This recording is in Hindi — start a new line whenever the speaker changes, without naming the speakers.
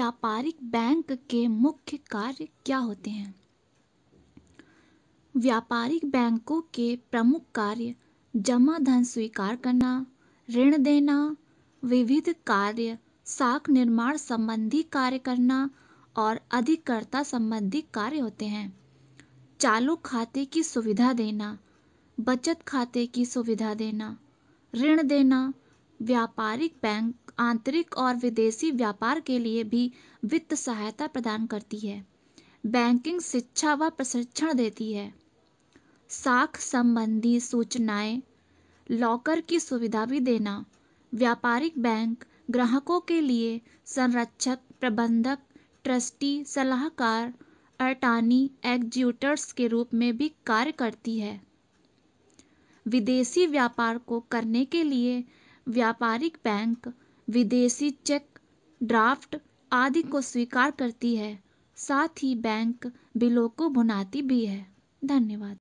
व्यापारिक बैंक के मुख्य कार्य क्या होते हैं? व्यापारिक बैंकों के प्रमुख कार्य जमा धन स्वीकार करना, ऋण देना, विविध कार्य, साख निर्माण संबंधी कार्य करना और अधिकर्ता संबंधी कार्य होते हैं। चालू खाते की सुविधा देना, बचत खाते की सुविधा देना, ऋण देना, व्यापारिक बैंक आंतरिक और विदेशी व्यापार के लिए भी वित्त सहायता प्रदान करती है बैंकिंग शिक्षा व प्रशिक्षण देती है साख संबंधी सूचनाएं लॉकर की सुविधा भी देना व्यापारिक बैंक ग्राहकों के लिए संरक्षक प्रबंधक ट्रस्टी सलाहकार अटानी एग्जीक्यूटर्स के रूप में भी कार्य करती है विदेशी व्यापार को करने के लिए व्यापारिक बैंक विदेशी चेक ड्राफ्ट आदि को स्वीकार करती है साथ ही बैंक बिलों को भुनाती भी है धन्यवाद